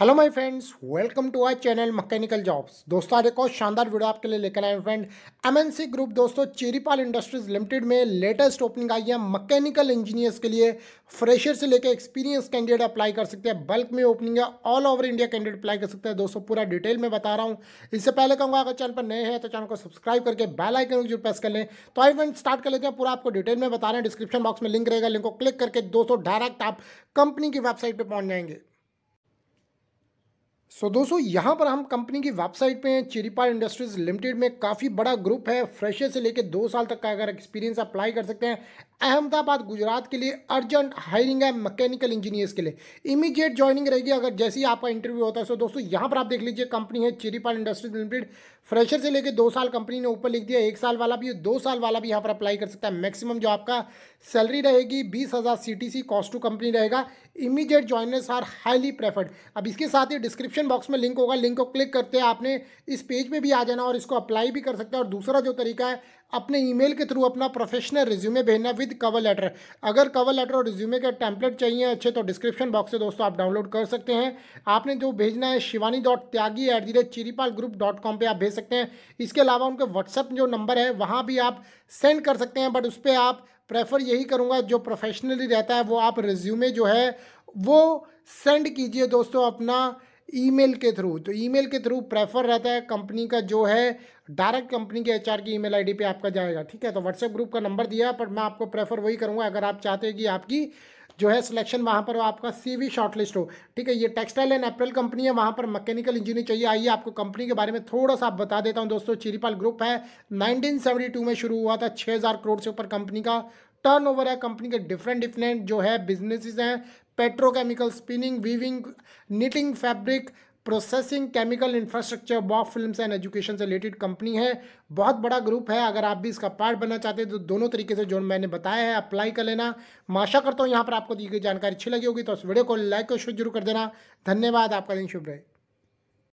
hello my friends welcome to our channel mechanical jobs दोस्तों आज एक और शानदार वीडियो आपके लिए लेकर आए फ्रेंड एमएनसी ग्रुप दोस्तों चेरीपाल इंडस्ट्रीज लिमिटेड में लेटेस्ट ओपनिंग आई है मैकेनिकल इंजीनियर्स के लिए फ्रेशर से लेकर एक्सपीरियंस कैंडिडेट अप्लाई कर सकते हैं बल्क में ओपनिंग है all over India candidate apply कर सकते हैं दोस्तों पूरा डिटेल में बता रहा हूँ इससे पहले कहूँगा अगर चैनल पर नए हैं तो चैनल को सब्सक्राइब करके बेल आइकन प्रेस कर लें तो आई फ्रेंड स्टार्ट कर लेते हैं पूरा आपको डिटेल में बता रहे हैं डिस्क्रिप्शन बॉक्स में लिंक रहेगा लिंक को क्लिक करके दोस्तों डायरेक्ट आप कंपनी की वेबसाइट पर पहुँच जाएंगे सो so, दोस्तों यहाँ पर हम कंपनी की वेबसाइट पे हैं चिरिपा इंडस्ट्रीज लिमिटेड में काफ़ी बड़ा ग्रुप है फ्रेशर से लेके दो साल तक का अगर एक्सपीरियंस अप्लाई कर सकते हैं अहमदाबाद गुजरात के लिए अर्जेंट हायरिंग है मैकेनिकल इंजीनियर्स के लिए इमीडिएट ज्वाइनिंग रहेगी अगर जैसे ही आपका इंटरव्यू होता है सो दोस्तों यहाँ पर आप देख लीजिए कंपनी है चिरीपाल इंडस्ट्रीज लिमिटेड फ्रेशर से लेकर दो साल कंपनी ने ऊपर लिख दिया एक साल वाला भी दो साल वाला भी यहाँ पर अप्लाई कर सकता है मैक्सिमम जो आपका सैलरी रहेगी बीस हज़ार C T C cost to company रहेगा immediate joiners are highly preferred अब इसके साथ ही डिस्क्रिप्शन बॉक्स में लिंक होगा लिंक को क्लिक करते हैं आपने इस पेज पर भी आ जाना और इसको अप्लाई भी कर सकते हैं और दूसरा जो तरीका है अपने ईमेल के थ्रू अपना प्रोफेशनल रिज्यूमे भेजना विद विद कवर लेटर अगर कवर लेटर और रिज्यूमे का टैंपलेट चाहिए अच्छे तो डिस्क्रिप्शन बॉक्स से दोस्तों आप डाउनलोड कर सकते हैं आपने जो भेजना है Shivani dot Tyagi at the rate Chiripal group dot com पर आप भेज सकते हैं इसके अलावा उनके व्हाट्सअप जो नंबर है वहाँ भी आप सेंड कर सकते हैं बट उस पर आप प्रेफर यही करूँगा जो प्रोफेशनली रहता है वो आप रिज्यूमे जो है वो सेंड कीजिए दोस्तों अपना ईमेल के थ्रू तो ईमेल के थ्रू प्रेफर रहता है कंपनी का जो है डायरेक्ट कंपनी के एचआर की ईमेल आईडी पे आपका जाएगा ठीक है तो व्हाट्सएप ग्रुप का नंबर दिया पर मैं आपको प्रेफर वही करूँगा अगर आप चाहते हैं कि आपकी जो है सिलेक्शन वहाँ पर आपका वी शॉर्टलिस्ट हो ठीक है ये टेक्सटाइल एंड अप्रैल कंपनी है वहाँ पर मैकेनिकल इंजीनियर चाहिए आइए आपको कंपनी के बारे में थोड़ा सा बता देता हूँ दोस्तों चिरीपाल ग्रुप है नाइनटीन में शुरू हुआ था 6000 करोड़ से ऊपर कंपनी का टर्नओवर है कंपनी के डिफरेंट डिफरेंट जो है बिजनेसेस हैं petrochemical spinning weaving knitting fabric processing chemical infrastructure BOPP film and education से रिलेटेड कंपनी है बहुत बड़ा ग्रुप है अगर आप भी इसका पार्ट बनना चाहते हैं तो दोनों तरीके से जो मैंने बताया है अप्लाई कर लेना मैं आशा करता हूँ यहाँ पर आपको दी गई जानकारी अच्छी लगी होगी तो उस वीडियो को लाइक और शेयर जरूर कर देना धन्यवाद आपका दिन शुभ रहे